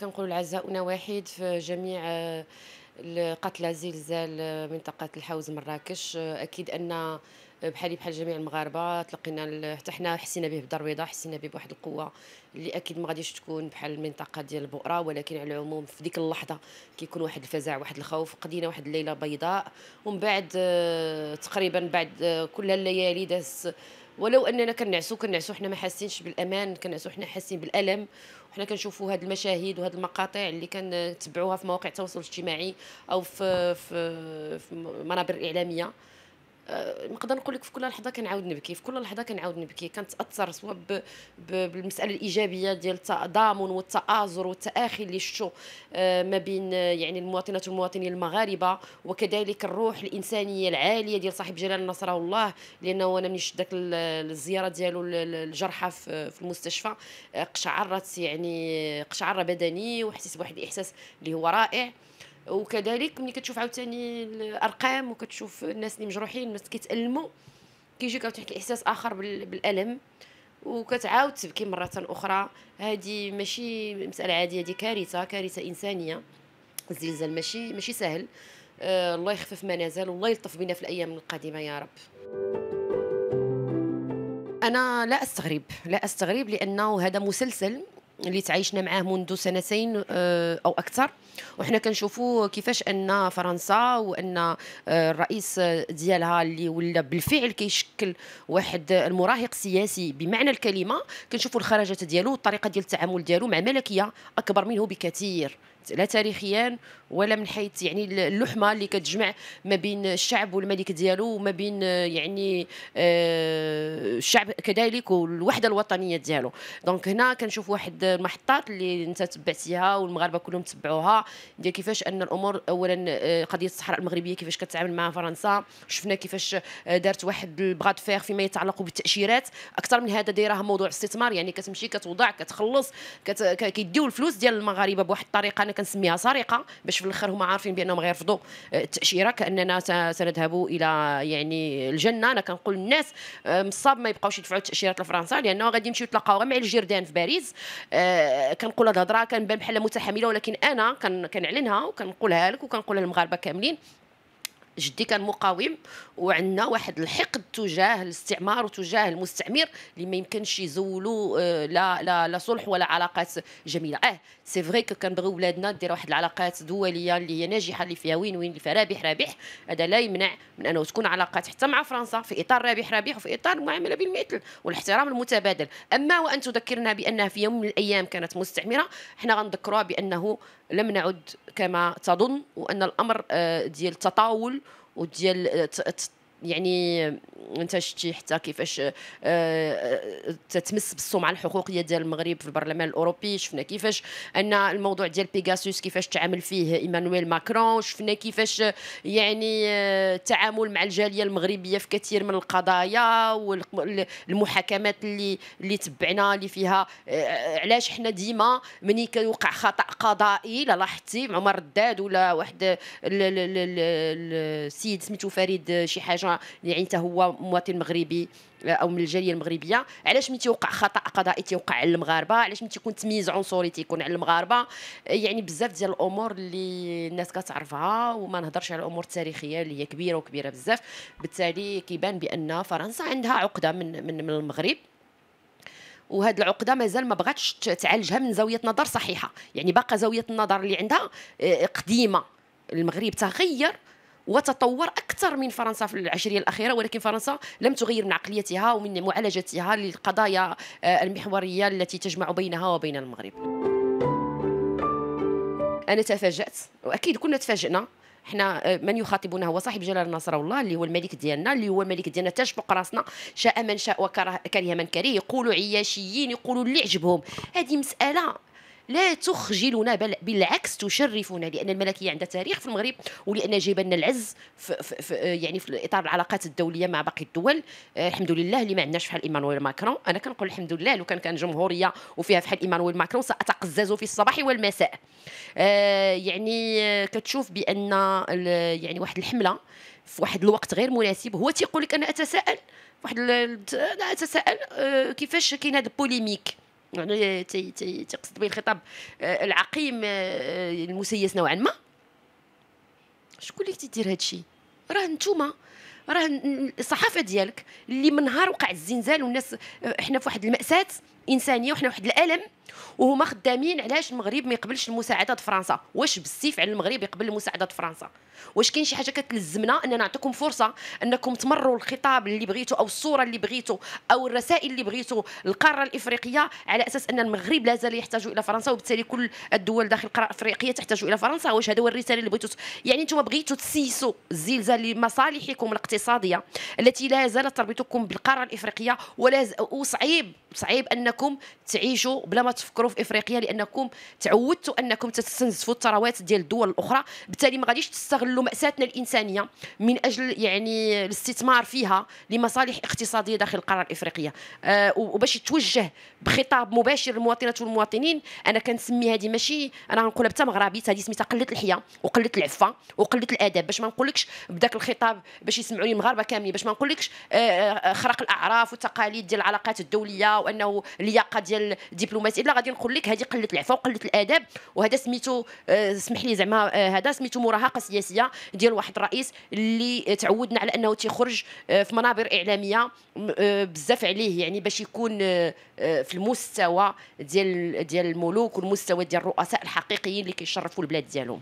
كنقولوا العزاؤنا واحد في جميع آه، القتلى زلزال آه، منطقة الحوز مراكش آه، أكيد أن بحالي بحال جميع المغاربه تلقينا حتى حنا حسينا به بالدار البيضاء حسينا به بواحد القوه اللي اكيد ما غاديش تكون بحال المنطقه ديال البؤره ولكن على العموم في ديك اللحظه كيكون واحد الفزع واحد الخوف قضينا واحد الليله بيضاء ومن بعد تقريبا بعد كل الليالي داز ولو اننا كنعسو كنعسو حنا ما حاسينش بالامان كنعسو حنا حاسين بالالم وحنا كنشوفوا هاد المشاهد وهاد المقاطع اللي كنتبعوها في مواقع التواصل الاجتماعي او في في, في منابر الاعلاميه آه، نقدر نقول لك في كل لحظه كنعاود نبكي في كل لحظه كنعاود نبكي كنتاثر سواء بالمساله الايجابيه ديال التضامن والتآزر والتآخي اللي شفتو آه، ما بين آه، يعني المواطنات والمواطنين المغاربه وكذلك الروح الانسانيه العاليه ديال صاحب جلال نصره الله لانه انا ملي شفت داك الزياره ديالو للجرحى في المستشفى قشعرت يعني قشعر بدني وحسيت بواحد الاحساس اللي هو رائع وكذلك ملي كتشوف عاوتاني الارقام وكتشوف الناس اللي مجروحين الناس كيتالموا كيجيك عاوتاني احساس اخر بالالم وكتعاود تبكي مره اخرى هذه ماشي مساله عاديه هذه كارثه كارثه انسانيه الزلزال ماشي ماشي سهل آه الله يخفف ما نزل والله يلطف بنا في الايام القادمه يا رب انا لا استغرب لا استغرب لانه هذا مسلسل اللي تعايشنا معاه منذ سنتين آه، او اكثر وحنا كنشوفوا كيفاش ان فرنسا وان آه، الرئيس ديالها اللي ولا بالفعل كيشكل واحد المراهق سياسي بمعنى الكلمه كنشوفوا الخرجات ديالو والطريقه ديال التعامل ديالو مع ملكيه اكبر منه بكثير لا تاريخيا ولا من حيث يعني اللحمه اللي كتجمع ما بين الشعب والملك ديالو وما بين آه، يعني آه، الشعب كذلك والوحده الوطنيه ديالو دونك هنا كنشوف واحد المحطات اللي انت تبعتيها والمغاربه كلهم تبعوها ديال كيفاش ان الامور اولا آه، قضيه الصحراء المغربيه كيفاش كتعامل مع فرنسا شفنا كيفاش دارت واحد البغاد فيغ فيما يتعلق بالتاشيرات اكثر من هذا دايرها موضوع استثمار يعني كتمشي كتوضع كتخلص كيديو الفلوس ديال المغاربه بواحد الطريقه انا كنسميها سرقه باش في الاخر هما عارفين بانهم غيرفضوا آه، التاشيره كاننا سنذهب الى يعني الجنه انا كنقول للناس آه، مصاب ما يبقاوش يدفعوا التاشيرات لفرنسا لانه غادي يمشيو يتلاقاو مع الجيردان في باريس آه، كنقول هاد الهضره كنبان بحال متحمله ولكن انا كنعلنها وكنقولها لك وكنقولها للمغاربه كاملين جدي كان مقاوم وعندنا واحد الحقد تجاه الاستعمار وتجاه المستعمر اللي ما يمكنش يزولوا آه، لا لا لا صلح ولا علاقات جميله اه سي فري كنبغيو ولادنا دير واحد العلاقات دوليه اللي هي ناجحه اللي فيها وين وين اللي فيها رابح رابح هذا لا يمنع من انه تكون علاقات حتى مع فرنسا في اطار رابح رابح وفي اطار المعامله بالمثل والاحترام المتبادل اما وان تذكرنا بانها في يوم من الايام كانت مستعمره حنا غنذكروها بانه لم نعد كما تظن وان الامر آه، ديال التطاول وديال آه، يعني انت شتي حتى كيفاش آه، آه، تتمس بالسمعه الحقوقيه ديال المغرب في البرلمان الاوروبي شفنا كيفاش ان الموضوع ديال بيغاسوس كيفاش تعامل فيه ايمانويل ماكرون شفنا كيفاش يعني آه، التعامل مع الجاليه المغربيه في كثير من القضايا والمحاكمات اللي اللي تبعنا اللي فيها علاش حنا ديما ملي كيوقع خطا قضائي لا لاحظتي عمر الداد ولا واحد السيد سميتو فريد شي حاجه يعني حتى هو مواطن مغربي آه، او من الجاليه المغربيه علاش ملي تيوقع خطا قضائي تيوقع على المغاربه علاش ملي تيكون تمييز عنصري تيكون على المغاربه آه، يعني بزاف ديال الامور اللي الناس كتعرفها وما نهضرش على الامور التاريخيه اللي هي كبيره وكبيره بزاف بالتالي كيبان بان فرنسا عندها عقده من من, من المغرب وهاد العقده مازال ما بغاتش تعالجها من زاويه نظر صحيحه يعني باقا زاويه النظر اللي عندها آه، قديمه المغرب تغير وتطور اكثر من فرنسا في العشريه الاخيره ولكن فرنسا لم تغير من عقليتها ومن معالجتها للقضايا آه، المحوريه التي تجمع بينها وبين المغرب. انا تفاجات واكيد كلنا تفاجئنا حنا آه، من يخاطبنا هو صاحب جلال نصر الله اللي هو الملك ديالنا اللي هو الملك ديالنا تشفق راسنا شاء من شاء وكره كره من كره يقولوا عياشيين يقولوا اللي عجبهم هذه مساله لا تخجلنا بل بالعكس تشرفنا لان الملكيه عندها تاريخ في المغرب ولان جبلنا العز في في يعني في اطار العلاقات الدوليه مع باقي الدول آه، الحمد لله اللي ما عندناش بحال ايمانويل ماكرون انا كنقول الحمد لله لو كان كان جمهوريه وفيها بحال ايمانويل ماكرون ساتقزز في الصباح والمساء آه يعني آه، كتشوف بان يعني واحد الحمله في واحد الوقت غير مناسب هو تيقول لك انا اتساءل واحد انا اتساءل آه، كيفاش كاين هذا البوليميك يعني تي تي تيقصد به الخطاب آه، العقيم آه، المسيس نوعا ما شكون اللي تيدير هادشي راه نتوما راه الصحافه ديالك اللي من نهار وقع الزنزال والناس احنا آه، في واحد الماساه انسانيه وحنا واحد الالم وهما خدامين علاش المغرب ما يقبلش المساعدات فرنسا واش بالسيف على المغرب يقبل المساعدات فرنسا واش كاين شي حاجه كتلزمنا اننا نعطيكم فرصه انكم تمروا الخطاب اللي بغيتو او الصوره اللي بغيتو او الرسائل اللي بغيتو القاره الافريقيه على اساس ان المغرب لا زال يحتاج الى فرنسا وبالتالي كل الدول داخل القاره الافريقيه تحتاج الى فرنسا واش هذا هو الرساله اللي بغيتو يعني انتم بغيتو تسيسوا الزلزال لمصالحكم الاقتصاديه الاقتصاديه التي لا زالت تربطكم بالقاره الافريقيه ولا وصعيب صعيب انكم تعيشوا بلا ما تفكروا في افريقيا لانكم تعودتوا انكم تستنزفوا الثروات ديال الدول الاخرى بالتالي ما غاديش تستغلوا ماساتنا الانسانيه من اجل يعني الاستثمار فيها لمصالح اقتصاديه داخل القاره الافريقيه أه وباش يتوجه بخطاب مباشر للمواطنات والمواطنين انا كنسمي هذه ماشي انا غنقولها حتى مغربي هذه سميتها قله الحياه وقله العفه وقله الادب باش ما نقولكش بداك الخطاب باش يسمعوا كيجمعوا المغاربه كاملين باش ما نقولكش آه، آه، خرق الاعراف والتقاليد ديال العلاقات الدوليه وانه اللياقه ديال الدبلوماسيه لا غادي نقول لك هذه قله العفه وقله الادب وهذا سميتو آه، اسمح لي زعما هذا سميتو مراهقه سياسيه ديال واحد الرئيس اللي تعودنا على انه تيخرج في منابر اعلاميه بزاف عليه يعني باش يكون في المستوى ديال ديال الملوك والمستوى ديال الرؤساء الحقيقيين اللي كيشرفوا البلاد ديالهم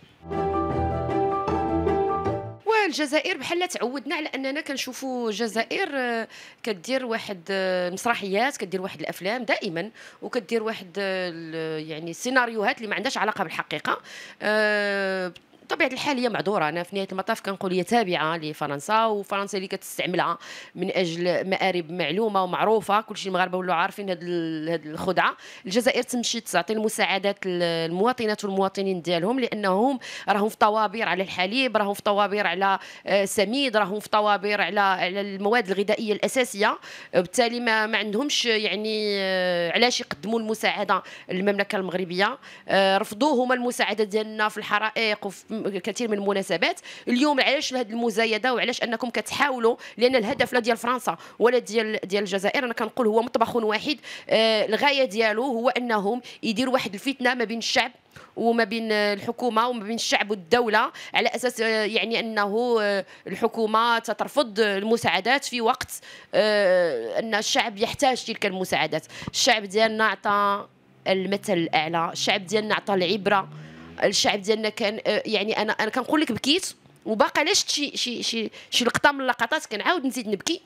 الجزائر بحال تعودنا على اننا كنشوفوا الجزائر آه، كدير واحد المسرحيات آه، كدير واحد الافلام دائما وكدير واحد آه، يعني السيناريوهات اللي ما عندهاش علاقه بالحقيقه أه بطبيعه الحال هي معذوره انا في نهايه المطاف كنقول هي تابعه لفرنسا وفرنسا اللي كتستعملها من اجل مارب معلومه ومعروفه كلشي المغاربه ولاو عارفين هاد هاد الخدعه الجزائر تمشي تعطي المساعدات للمواطنات والمواطنين ديالهم لانهم راهم في طوابير على الحليب راهم في طوابير على آه، سميد راهم في طوابير على على المواد الغذائيه الاساسيه وبالتالي ما, ما عندهمش يعني آه، علاش يقدموا المساعده للمملكه المغربيه آه، رفضوا هما المساعده ديالنا في الحرائق وفي كثير من المناسبات اليوم علاش هذه المزايده وعلاش انكم كتحاولوا لان الهدف لا ديال فرنسا ولا ديال ديال الجزائر انا كنقول هو مطبخ واحد آه الغايه ديالو هو انهم يديروا واحد الفتنه ما بين الشعب وما بين الحكومه وما بين الشعب والدوله على اساس آه، يعني انه آه، الحكومه تترفض المساعدات في وقت آه، ان الشعب يحتاج تلك المساعدات الشعب ديالنا عطى المثل الاعلى الشعب ديالنا عطى العبره الشعب ديالنا كان آه، يعني انا انا كنقول لك بكيت وباقي علاش شي شي شي شي لقطه من اللقطات كنعاود نزيد نبكي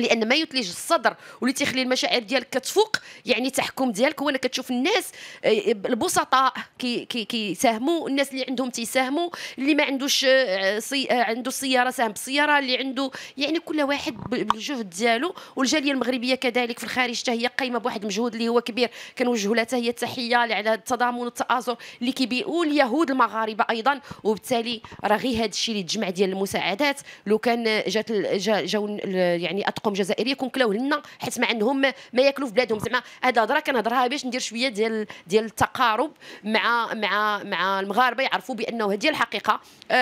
لان ما يثلج الصدر واللي تيخلي المشاعر ديالك كتفوق يعني تحكم ديالك هو انك كتشوف الناس آه، البسطاء كي كي كيساهموا الناس اللي عندهم تيساهموا اللي ما عندوش آه، صي... آه، عنده سياره ساهم بالسياره اللي عنده يعني كل واحد بالجهد ديالو والجاليه المغربيه كذلك في الخارج حتى هي قايمه بواحد المجهود اللي هو كبير كنوجه لها حتى هي التحيه على التضامن والتآزر اللي كيبيئوا اليهود المغاربه ايضا وبالتالي راه غير هذا الشيء اللي تجمع ديال المساعدات لو كان جات جاو يعني اتقوا جزائريه كون كلاوه لنا حيت ما عندهم ما ياكلوا في بلادهم زعما هذه الهضره كنهضرها باش ندير شويه ديال ديال التقارب مع مع مع المغاربه يعرفوا بانه هذه الحقيقه الى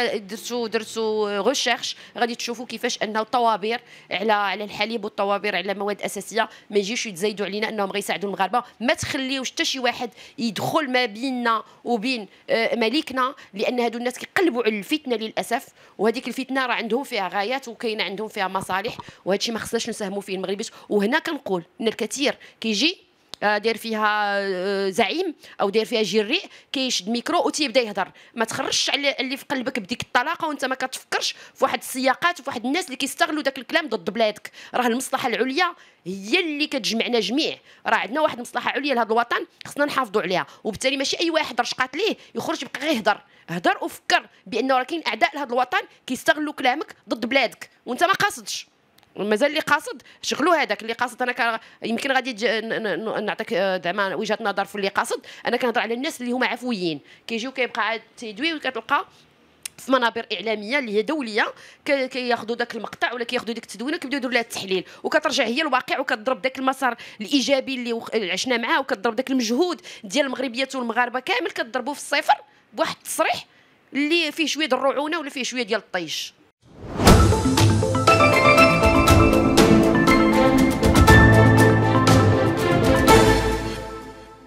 آه، الا درتوا درتوا ريشيرش غادي تشوفوا كيفاش انه الطوابير على على الحليب والطوابير على مواد اساسيه ما يجيوش يتزايدوا علينا انهم غيساعدوا المغاربه ما تخليوش حتى شي واحد يدخل ما بيننا وبين آه، مليكنا لان هادو الناس كيقلبوا على الفتنه للاسف وهذيك الفتنه راه عندهم فيها غايات وكاينه عندهم فيها مصالح وهذا الشيء ما خصناش نساهموا فيه المغرب وهنا كنقول ان الكثير كيجي آه، داير فيها آه، زعيم او داير فيها جريء كيشد ميكرو وتيبدا يهضر ما تخرجش على اللي في قلبك بديك الطلاقه وانت ما كتفكرش في واحد السياقات وفي واحد الناس اللي كيستغلوا داك الكلام ضد بلادك راه المصلحه العليا هي اللي كتجمعنا جميع راه عندنا واحد المصلحه عليا لهذا الوطن خصنا نحافظوا عليها وبالتالي ماشي اي واحد رشقات ليه يخرج يبقى غير يهضر هضر وفكر بانه راه كاين اعداء لهذا الوطن كيستغلوا كلامك ضد بلادك وانت ما قاصدش مازال اللي قاصد شغلو هذاك اللي قاصد انا يمكن غادي نعطيك آه، زعما وجهه نظر في اللي قاصد انا كنهضر على الناس اللي هما عفويين كيجيو كيبقى عاد تيدوي وكتلقى في منابر اعلاميه اللي هي دوليه كياخذوا داك المقطع ولا كياخذوا ديك التدوينه كيبداو يديروا لها التحليل وكترجع هي الواقع وكتضرب داك المسار الايجابي اللي عشنا معاه وكتضرب داك المجهود ديال المغربيات والمغاربه كامل كتضربوا في الصفر بواحد التصريح اللي فيه شويه الرعونه ولا فيه شويه ديال الطيش